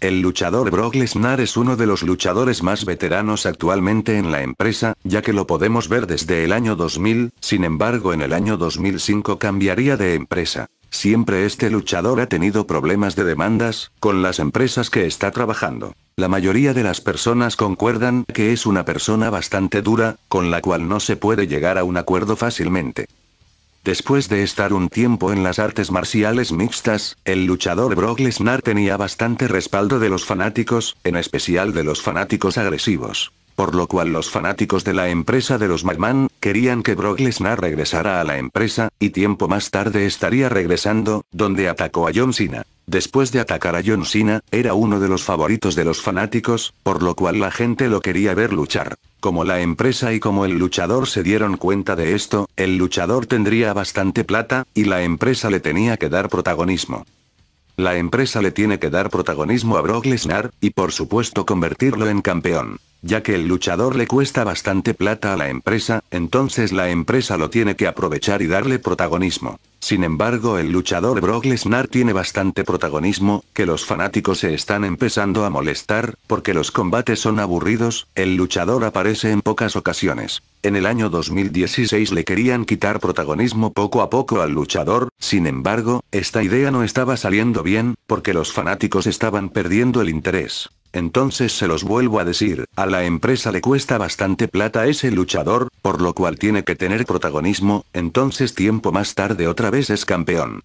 El luchador Brock Lesnar es uno de los luchadores más veteranos actualmente en la empresa, ya que lo podemos ver desde el año 2000, sin embargo en el año 2005 cambiaría de empresa. Siempre este luchador ha tenido problemas de demandas, con las empresas que está trabajando. La mayoría de las personas concuerdan que es una persona bastante dura, con la cual no se puede llegar a un acuerdo fácilmente. Después de estar un tiempo en las artes marciales mixtas, el luchador Brock Lesnar tenía bastante respaldo de los fanáticos, en especial de los fanáticos agresivos por lo cual los fanáticos de la empresa de los magman querían que Brock Lesnar regresara a la empresa, y tiempo más tarde estaría regresando, donde atacó a John Cena. Después de atacar a John Cena, era uno de los favoritos de los fanáticos, por lo cual la gente lo quería ver luchar. Como la empresa y como el luchador se dieron cuenta de esto, el luchador tendría bastante plata, y la empresa le tenía que dar protagonismo. La empresa le tiene que dar protagonismo a Brock Lesnar, y por supuesto convertirlo en campeón. Ya que el luchador le cuesta bastante plata a la empresa, entonces la empresa lo tiene que aprovechar y darle protagonismo. Sin embargo, el luchador Brock Lesnar tiene bastante protagonismo, que los fanáticos se están empezando a molestar, porque los combates son aburridos, el luchador aparece en pocas ocasiones. En el año 2016 le querían quitar protagonismo poco a poco al luchador, sin embargo, esta idea no estaba saliendo bien, porque los fanáticos estaban perdiendo el interés. Entonces se los vuelvo a decir, a la empresa le cuesta bastante plata ese luchador, por lo cual tiene que tener protagonismo, entonces tiempo más tarde otra vez es campeón.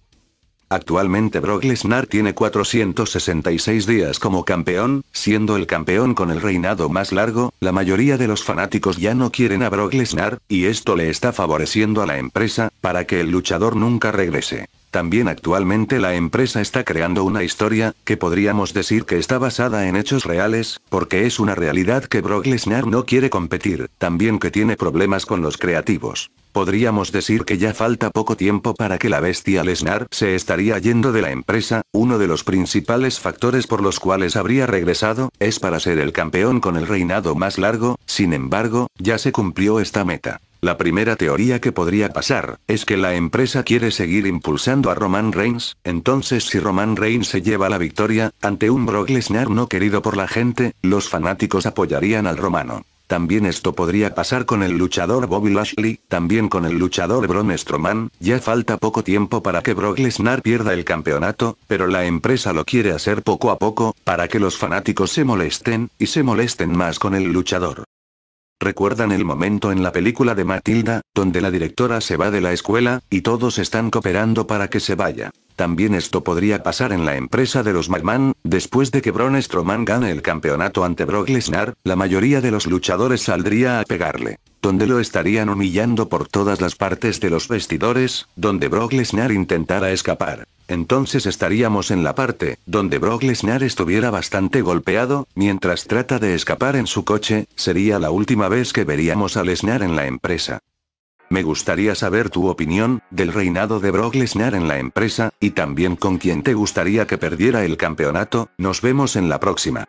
Actualmente Brock Lesnar tiene 466 días como campeón, siendo el campeón con el reinado más largo, la mayoría de los fanáticos ya no quieren a Brock Lesnar, y esto le está favoreciendo a la empresa, para que el luchador nunca regrese. También actualmente la empresa está creando una historia, que podríamos decir que está basada en hechos reales, porque es una realidad que Brock Lesnar no quiere competir, también que tiene problemas con los creativos. Podríamos decir que ya falta poco tiempo para que la bestia Lesnar se estaría yendo de la empresa, uno de los principales factores por los cuales habría regresado, es para ser el campeón con el reinado más largo, sin embargo, ya se cumplió esta meta. La primera teoría que podría pasar, es que la empresa quiere seguir impulsando a Roman Reigns, entonces si Roman Reigns se lleva la victoria, ante un Brock Lesnar no querido por la gente, los fanáticos apoyarían al romano. También esto podría pasar con el luchador Bobby Lashley, también con el luchador Braun Strowman, ya falta poco tiempo para que Brock Lesnar pierda el campeonato, pero la empresa lo quiere hacer poco a poco, para que los fanáticos se molesten, y se molesten más con el luchador. ¿Recuerdan el momento en la película de Matilda, donde la directora se va de la escuela, y todos están cooperando para que se vaya? También esto podría pasar en la empresa de los McMahon, después de que Braun Strowman gane el campeonato ante Brock Lesnar, la mayoría de los luchadores saldría a pegarle. Donde lo estarían humillando por todas las partes de los vestidores, donde Brock Lesnar intentara escapar. Entonces estaríamos en la parte, donde Brock Lesnar estuviera bastante golpeado, mientras trata de escapar en su coche, sería la última vez que veríamos a Lesnar en la empresa. Me gustaría saber tu opinión, del reinado de Brock Lesnar en la empresa, y también con quién te gustaría que perdiera el campeonato, nos vemos en la próxima.